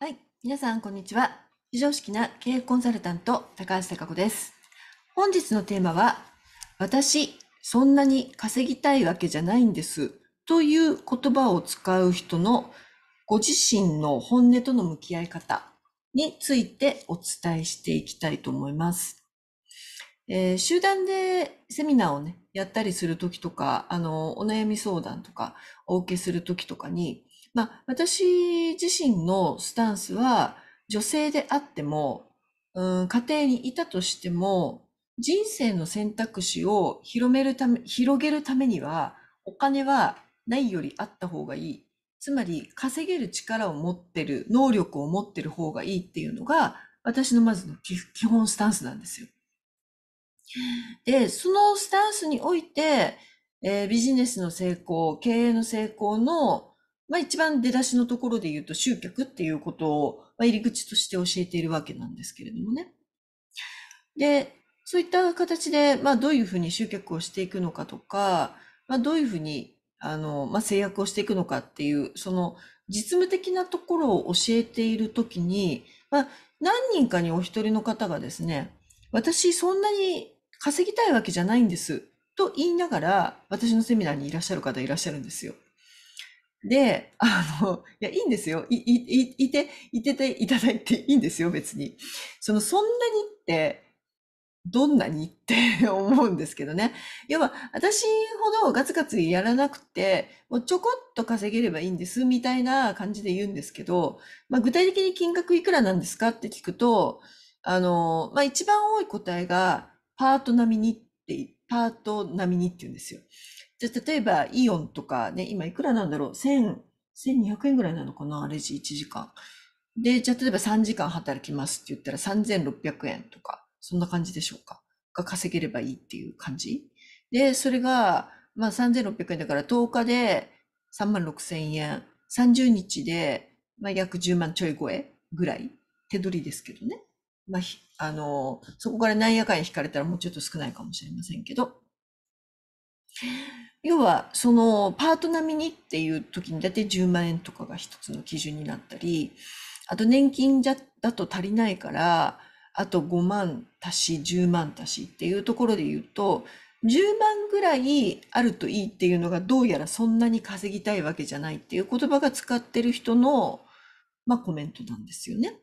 はい。皆さん、こんにちは。非常識な経営コンサルタント、高橋貴子です。本日のテーマは、私、そんなに稼ぎたいわけじゃないんです。という言葉を使う人のご自身の本音との向き合い方についてお伝えしていきたいと思います。えー、集団でセミナーをね、やったりするときとか、あの、お悩み相談とか、お受けするときとかに、まあ、私自身のスタンスは、女性であっても、うん、家庭にいたとしても、人生の選択肢を広めるため、広げるためには、お金はないよりあった方がいい。つまり、稼げる力を持ってる、能力を持ってる方がいいっていうのが、私のまずの基本スタンスなんですよ。で、そのスタンスにおいて、えー、ビジネスの成功、経営の成功のまあ一番出だしのところで言うと集客っていうことを、まあ、入り口として教えているわけなんですけれどもね。で、そういった形で、まあどういうふうに集客をしていくのかとか、まあどういうふうに、あの、まあ制約をしていくのかっていう、その実務的なところを教えているときに、まあ何人かにお一人の方がですね、私そんなに稼ぎたいわけじゃないんです。と言いながら、私のセミナーにいらっしゃる方いらっしゃるんですよ。で、あの、いや、いいんですよ。い、い、い、て、いてていただいていいんですよ、別に。その、そんなにって、どんなにって思うんですけどね。要は、私ほどガツガツやらなくて、もうちょこっと稼げればいいんです、みたいな感じで言うんですけど、まあ、具体的に金額いくらなんですかって聞くと、あの、まあ、一番多い答えが、パート並みにって、パート並みにって言うんですよ。じゃ例えば、イオンとかね、今いくらなんだろう ?1000、1200円ぐらいなのかなレジ1時間。で、じゃあ、例えば3時間働きますって言ったら3600円とか、そんな感じでしょうかが稼げればいいっていう感じ。で、それが、まあ3600円だから10日で3万6000円、30日で、まあ、約10万ちょい超えぐらい、手取りですけどね。まあ、あの、そこからなんやかんや引かれたらもうちょっと少ないかもしれませんけど、要はそのパート並みにっていう時にだって10万円とかが一つの基準になったりあと年金じゃだと足りないからあと5万足し10万足しっていうところで言うと10万ぐらいあるといいっていうのがどうやらそんなに稼ぎたいわけじゃないっていう言葉が使ってる人の、まあ、コメントなんですよね。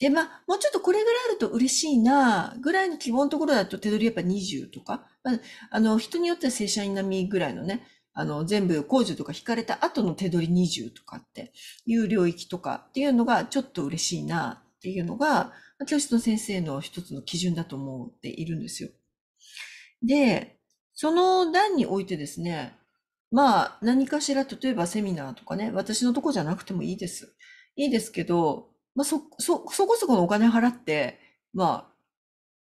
で、まあ、もうちょっとこれぐらいあると嬉しいな、ぐらいの希望のところだと手取りやっぱ20とか、まあ、あの、人によっては正社員並みぐらいのね、あの、全部控除とか引かれた後の手取り20とかっていう領域とかっていうのがちょっと嬉しいなっていうのが、教室の先生の一つの基準だと思っているんですよ。で、その段においてですね、まあ何かしら、例えばセミナーとかね、私のとこじゃなくてもいいです。いいですけど、まあ、そ、そ、そこそこのお金払って、まあ、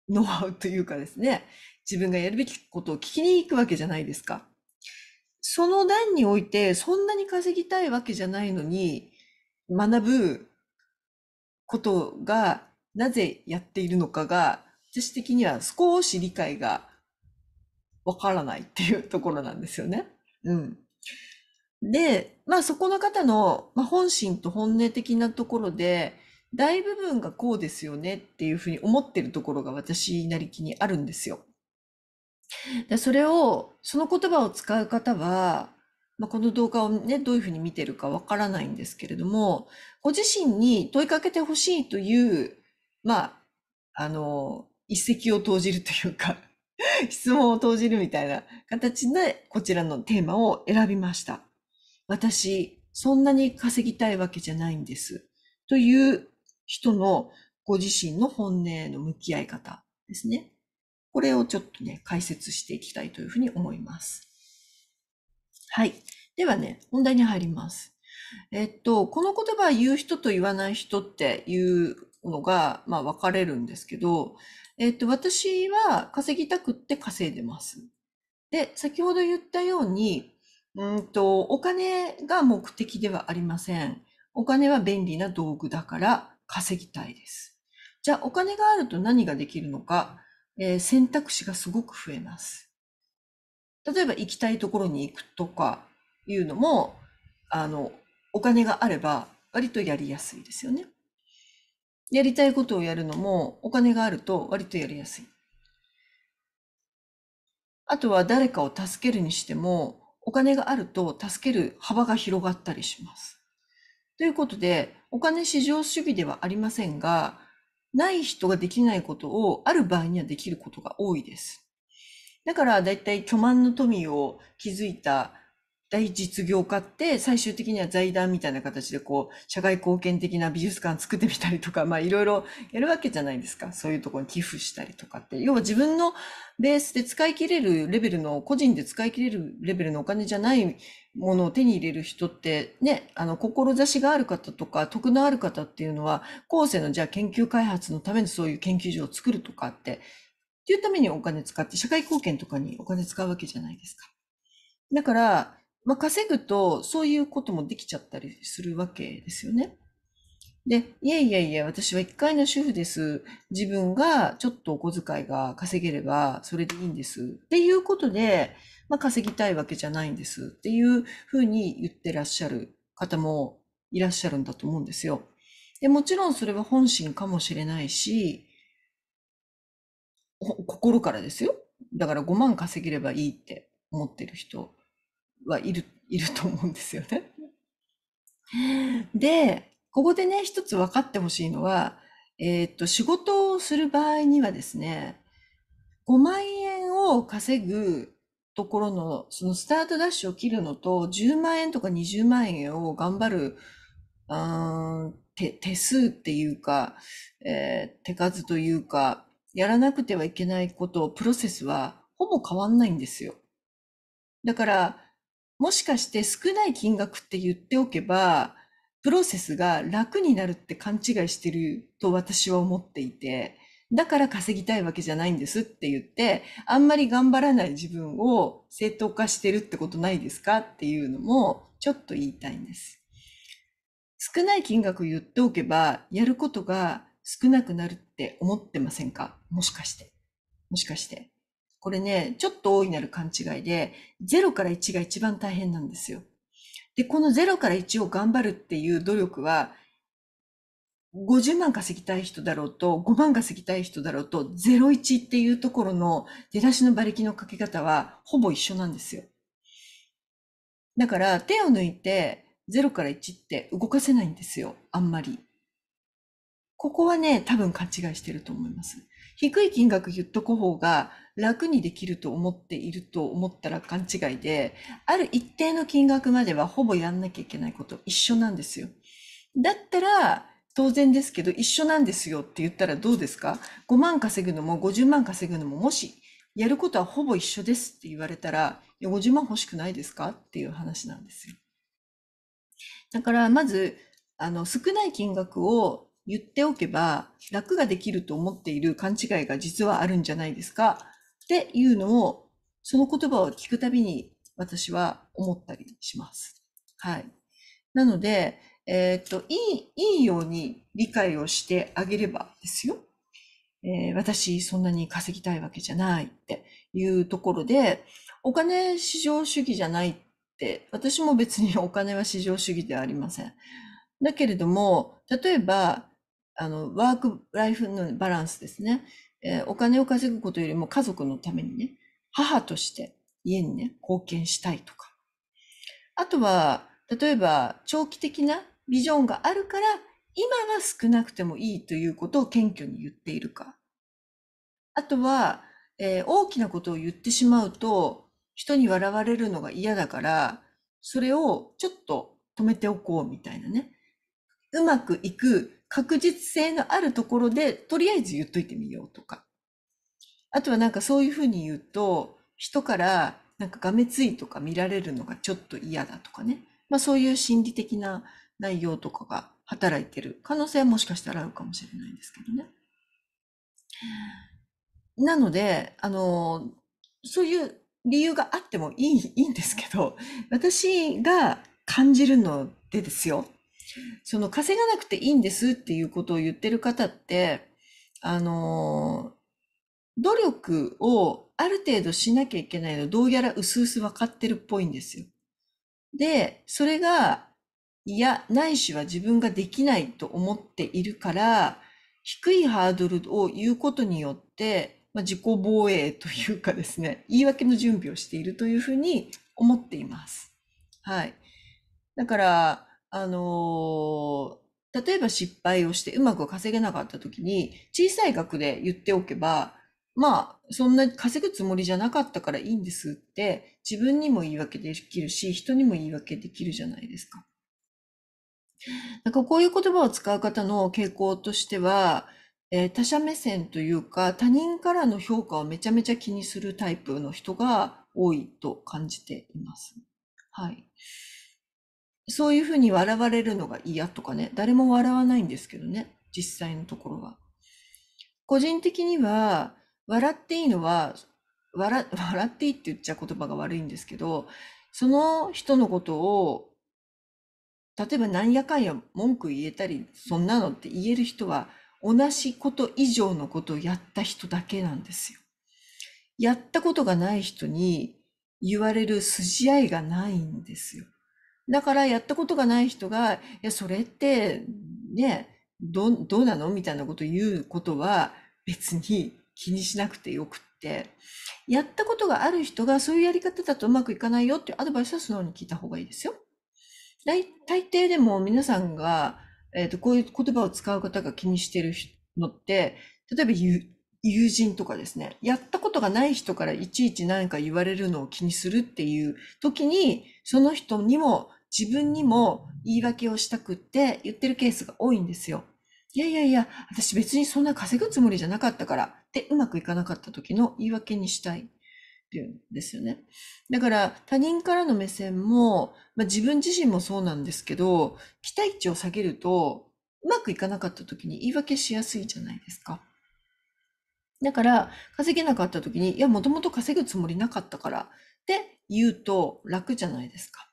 ノウハウというかですね、自分がやるべきことを聞きに行くわけじゃないですか。その段において、そんなに稼ぎたいわけじゃないのに、学ぶことが、なぜやっているのかが、私的には少し理解がわからないっていうところなんですよね。うん。で、まあそこの方の、まあ、本心と本音的なところで、大部分がこうですよねっていうふうに思ってるところが私なりきにあるんですよ。でそれを、その言葉を使う方は、まあ、この動画をね、どういうふうに見てるかわからないんですけれども、ご自身に問いかけてほしいという、まあ、あの、一石を投じるというか 質問を投じるみたいな形で、こちらのテーマを選びました。私、そんなに稼ぎたいわけじゃないんです。という人のご自身の本音の向き合い方ですね。これをちょっとね、解説していきたいというふうに思います。はい。ではね、本題に入ります。えっと、この言葉は言う人と言わない人っていうのが、まあ、分かれるんですけど、えっと、私は稼ぎたくって稼いでます。で、先ほど言ったように、うんと、お金が目的ではありません。お金は便利な道具だから稼ぎたいです。じゃあお金があると何ができるのか、えー、選択肢がすごく増えます。例えば行きたいところに行くとかいうのも、あの、お金があれば割とやりやすいですよね。やりたいことをやるのもお金があると割とやりやすい。あとは誰かを助けるにしてもお金があると助ける幅が広がったりします。ということで、お金至上主義ではありませんが、ない人ができないことをある場合にはできることが多いです。だからだいたい巨万の富を築いた大実業家って最終的には財団みたいな形でこう社会貢献的な美術館作ってみたりとかまあいろいろやるわけじゃないですかそういうところに寄付したりとかって要は自分のベースで使い切れるレベルの個人で使い切れるレベルのお金じゃないものを手に入れる人ってねあの志がある方とか徳のある方っていうのは後世のじゃあ研究開発のためにそういう研究所を作るとかってっていうためにお金使って社会貢献とかにお金使うわけじゃないですか。だからまあ、稼ぐと、そういうこともできちゃったりするわけですよね。で、いやいやいや、私は一回の主婦です。自分がちょっとお小遣いが稼げれば、それでいいんです。っていうことで、まあ、稼ぎたいわけじゃないんですっていうふうに言ってらっしゃる方もいらっしゃるんだと思うんですよ。で、もちろんそれは本心かもしれないし、心からですよ。だから5万稼げればいいって思ってる人はいる、いると思うんですよね。で、ここでね、一つ分かってほしいのは、えー、っと、仕事をする場合にはですね、5万円を稼ぐところの、そのスタートダッシュを切るのと、10万円とか20万円を頑張る、うん、手、手数っていうか、えー、手数というか、やらなくてはいけないこと、プロセスはほぼ変わんないんですよ。だから、もしかして少ない金額って言っておけば、プロセスが楽になるって勘違いしてると私は思っていて、だから稼ぎたいわけじゃないんですって言って、あんまり頑張らない自分を正当化してるってことないですかっていうのもちょっと言いたいんです。少ない金額言っておけば、やることが少なくなるって思ってませんかもしかして。もしかして。これね、ちょっと大いなる勘違いで、0から1が一番大変なんですよ。で、この0から1を頑張るっていう努力は、50万稼ぎたい人だろうと、5万稼ぎたい人だろうと、01っていうところの出だしの馬力のかけ方はほぼ一緒なんですよ。だから手を抜いて0から1って動かせないんですよ、あんまり。ここはね、多分勘違いしてると思います。低い金額言っとく方が楽にできると思っていると思ったら勘違いで、ある一定の金額まではほぼやんなきゃいけないこと一緒なんですよ。だったら、当然ですけど、一緒なんですよって言ったらどうですか ?5 万稼ぐのも50万稼ぐのも、もしやることはほぼ一緒ですって言われたら、いや50万欲しくないですかっていう話なんですよ。だから、まず、あの、少ない金額を言っておけば、楽ができると思っている勘違いが実はあるんじゃないですか。っていうのを、その言葉を聞くたびに私は思ったりします。はい。なので、えっ、と、いい、いいように理解をしてあげればですよ。えー、私そんなに稼ぎたいわけじゃないっていうところで、お金至上主義じゃないって、私も別にお金は至上主義ではありません。だけれども、例えば、あの、ワークライフのバランスですね。えお金を稼ぐことよりも家族のためにね、母として家にね、貢献したいとか。あとは、例えば長期的なビジョンがあるから、今は少なくてもいいということを謙虚に言っているか。あとは、えー、大きなことを言ってしまうと、人に笑われるのが嫌だから、それをちょっと止めておこうみたいなね。うまくいく確実性のあるところで、とりあえず言っといてみようとか。あとはなんかそういうふうに言うと、人からなんかがめついとか見られるのがちょっと嫌だとかね。まあそういう心理的な内容とかが働いてる可能性はもしかしたらあるかもしれないんですけどね。なので、あの、そういう理由があってもいいいいんですけど、私が感じるのでですよ。その稼がなくていいんですっていうことを言ってる方って、あの、努力をある程度しなきゃいけないの、どうやら薄々分かってるっぽいんですよ。で、それが、いや、ないしは自分ができないと思っているから、低いハードルを言うことによって、まあ、自己防衛というかですね、言い訳の準備をしているというふうに思っています。はい。だから、あのー、例えば失敗をしてうまく稼げなかった時に、小さい額で言っておけば、まあ、そんな稼ぐつもりじゃなかったからいいんですって、自分にも言い訳できるし、人にも言い訳できるじゃないですか。なんかこういう言葉を使う方の傾向としては、えー、他者目線というか、他人からの評価をめちゃめちゃ気にするタイプの人が多いと感じています。はい。そういうふうに笑われるのが嫌とかね、誰も笑わないんですけどね、実際のところは。個人的には、笑っていいのは、笑笑っていいって言っちゃ言葉が悪いんですけど、その人のことを、例えばなんやかんや文句言えたり、そんなのって言える人は、同じこと以上のことをやった人だけなんですよ。やったことがない人に言われる筋合いがないんですよ。だからやったことがない人が、いや、それって、ね、ど、どうなのみたいなこと言うことは別に気にしなくてよくって、やったことがある人がそういうやり方だとうまくいかないよっていうアドバイスは素直に聞いた方がいいですよ。大大抵でも皆さんが、えっ、ー、と、こういう言葉を使う方が気にしてるのって、例えば友人とかですね、やったことがない人からいちいち何か言われるのを気にするっていう時に、その人にも自分にも言い訳をしたくって言ってるケースが多いんですよ。いやいやいや、私別にそんな稼ぐつもりじゃなかったからってうまくいかなかった時の言い訳にしたいっていうんですよね。だから他人からの目線も、まあ、自分自身もそうなんですけど、期待値を下げるとうまくいかなかった時に言い訳しやすいじゃないですか。だから稼げなかった時に、いや、もともと稼ぐつもりなかったからって言うと楽じゃないですか。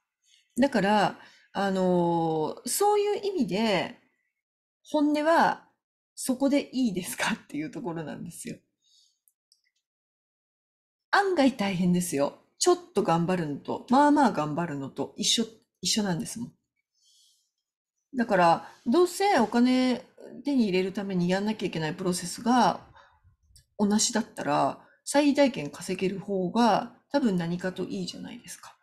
だから、あのー、そういう意味で、本音はそこでいいですかっていうところなんですよ。案外大変ですよ。ちょっと頑張るのと、まあまあ頑張るのと一緒、一緒なんですもん。だから、どうせお金手に入れるためにやんなきゃいけないプロセスが同じだったら、最大限稼げる方が多分何かといいじゃないですか。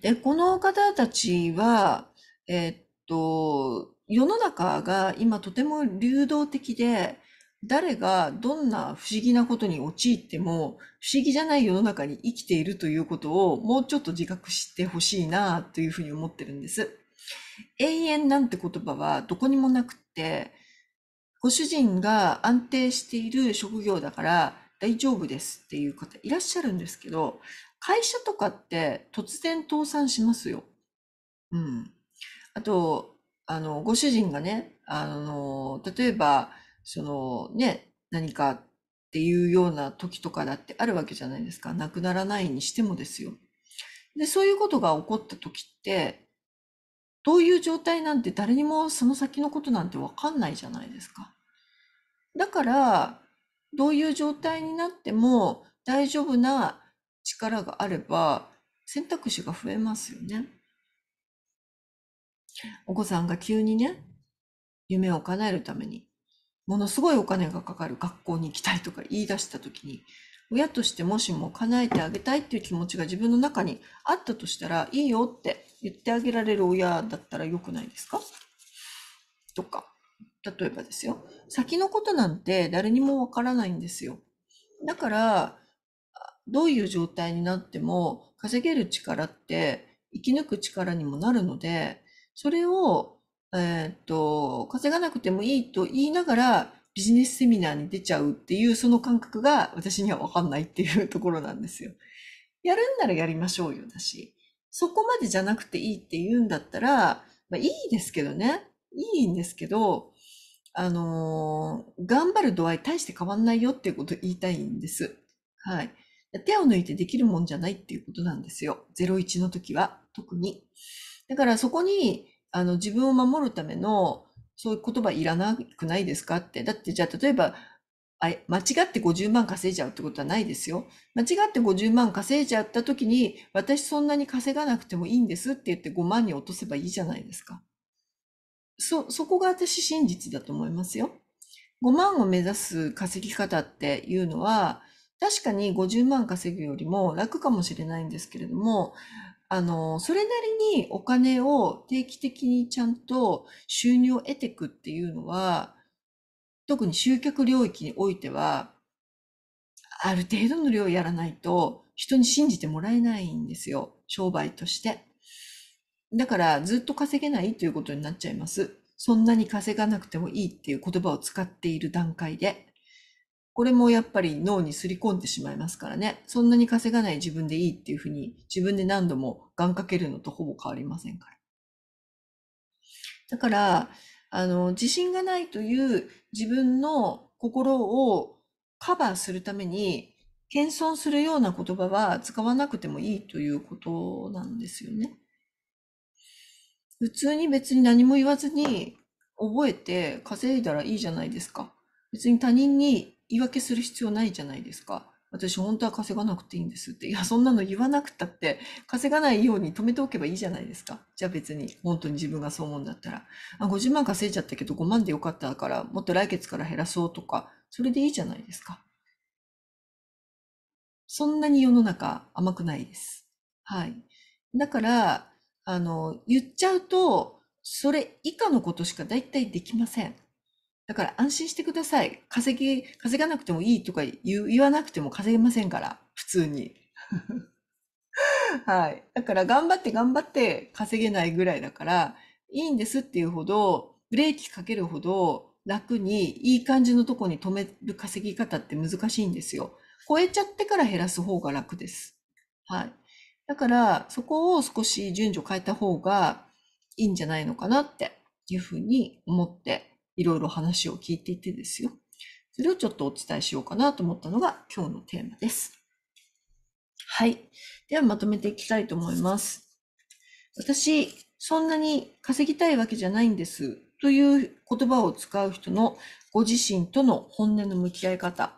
で、この方たちは、えっと、世の中が今とても流動的で、誰がどんな不思議なことに陥っても不思議じゃない世の中に生きているということをもうちょっと自覚してほしいなというふうに思ってるんです。永遠なんて言葉はどこにもなくって、ご主人が安定している職業だから大丈夫ですっていう方いらっしゃるんですけど、会社とかって突然倒産しますよ。うん。あと、あの、ご主人がね、あの、例えば、そのね、何かっていうような時とかだってあるわけじゃないですか。亡くならないにしてもですよ。で、そういうことが起こった時って、どういう状態なんて誰にもその先のことなんてわかんないじゃないですか。だから、どういう状態になっても大丈夫な力があれば選択肢が増えますよね。お子さんが急にね、夢を叶えるために、ものすごいお金がかかる学校に行きたいとか言い出した時に、親としてもしも叶えてあげたいっていう気持ちが自分の中にあったとしたら、いいよって言ってあげられる親だったら良くないですかとか、例えばですよ。先のことなんて誰にもわからないんですよ。だから、どういう状態になっても稼げる力って生き抜く力にもなるので、それを、えー、と、稼がなくてもいいと言いながらビジネスセミナーに出ちゃうっていうその感覚が私にはわかんないっていうところなんですよ。やるんならやりましょうよだし、そこまでじゃなくていいって言うんだったら、まあ、いいですけどね。いいんですけど、あのー、頑張る度合い大して変わんないよっていうことを言いたいんです。はい。手を抜いてできるもんじゃないっていうことなんですよ。01の時は特に。だからそこにあの自分を守るためのそういう言葉いらなくないですかって。だってじゃあ例えばあ間違って50万稼いじゃうってことはないですよ。間違って50万稼いじゃった時に私そんなに稼がなくてもいいんですって言って5万に落とせばいいじゃないですか。そ、そこが私真実だと思いますよ。5万を目指す稼ぎ方っていうのは、確かに50万稼ぐよりも楽かもしれないんですけれども、あの、それなりにお金を定期的にちゃんと収入を得ていくっていうのは、特に集客領域においては、ある程度の量やらないと人に信じてもらえないんですよ。商売として。だからずっと稼げないということになっちゃいます。そんなに稼がなくてもいいっていう言葉を使っている段階で。これもやっぱり脳にすり込んでしまいますからね。そんなに稼がない自分でいいっていうふうに、自分で何度も願かけるのとほぼ変わりませんから。だから、あの、自信がないという自分の心をカバーするために、謙遜するような言葉は使わなくてもいいということなんですよね。普通に別に何も言わずに覚えて稼いだらいいじゃないですか。別に他人に言い訳する必要ないじゃないですか。私本当は稼がなくていいんですって。いや、そんなの言わなくたって、稼がないように止めておけばいいじゃないですか。じゃあ別に、本当に自分がそう思うんだったら。あ、50万稼いじゃったけど5万でよかったから、もっと来月から減らそうとか、それでいいじゃないですか。そんなに世の中甘くないです。はい。だから、あの、言っちゃうと、それ以下のことしか大体できません。だから安心してください。稼ぎ、稼がなくてもいいとか言わなくても稼げませんから、普通に。はい。だから頑張って頑張って稼げないぐらいだから、いいんですっていうほど、ブレーキかけるほど楽にいい感じのとこに止める稼ぎ方って難しいんですよ。超えちゃってから減らす方が楽です。はい。だから、そこを少し順序変えた方がいいんじゃないのかなっていうふうに思っていろいろ話を聞いていてですよ。それをちょっとお伝えしようかなと思ったのが今日のテーマです。はい。ではまとめていきたいと思います。私、そんなに稼ぎたいわけじゃないんですという言葉を使う人のご自身との本音の向き合い方。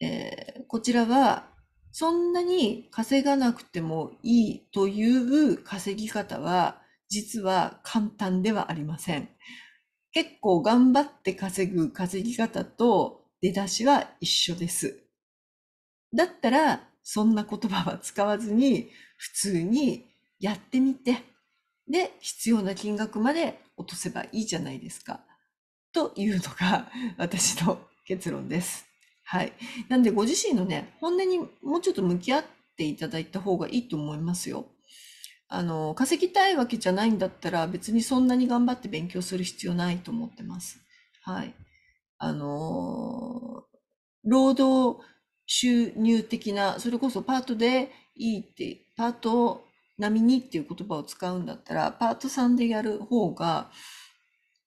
えー、こちらは、そんなに稼がなくてもいいという稼ぎ方は、実は簡単ではありません。結構頑張って稼ぐ稼ぎ方と出だしは一緒です。だったら、そんな言葉は使わずに、普通にやってみて、で、必要な金額まで落とせばいいじゃないですか。というのが 私の結論です。はい。なんでご自身のね、本音にもうちょっと向き合っていただいた方がいいと思いますよ。あの稼ぎたいわけじゃないんだったら別にそんなに頑張って勉強する必要ないと思ってます。はい。あの労働収入的なそれこそパートでいいってパート並みにっていう言葉を使うんだったらパートさんでやる方が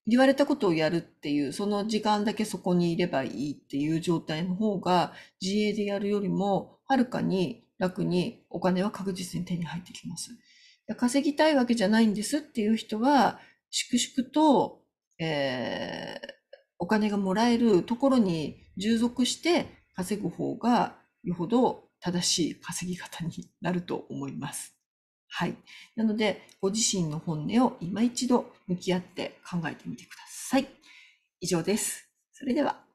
言われたことをやるっていうその時間だけそこにいればいいっていう状態の方が自営でやるよりもはるかに楽にお金は確実に手に入ってきます。稼ぎたいわけじゃないんですっていう人は、粛々と、えー、お金がもらえるところに従属して稼ぐ方がよほど正しい稼ぎ方になると思います。はい。なので、ご自身の本音を今一度向き合って考えてみてください。以上です。それでは。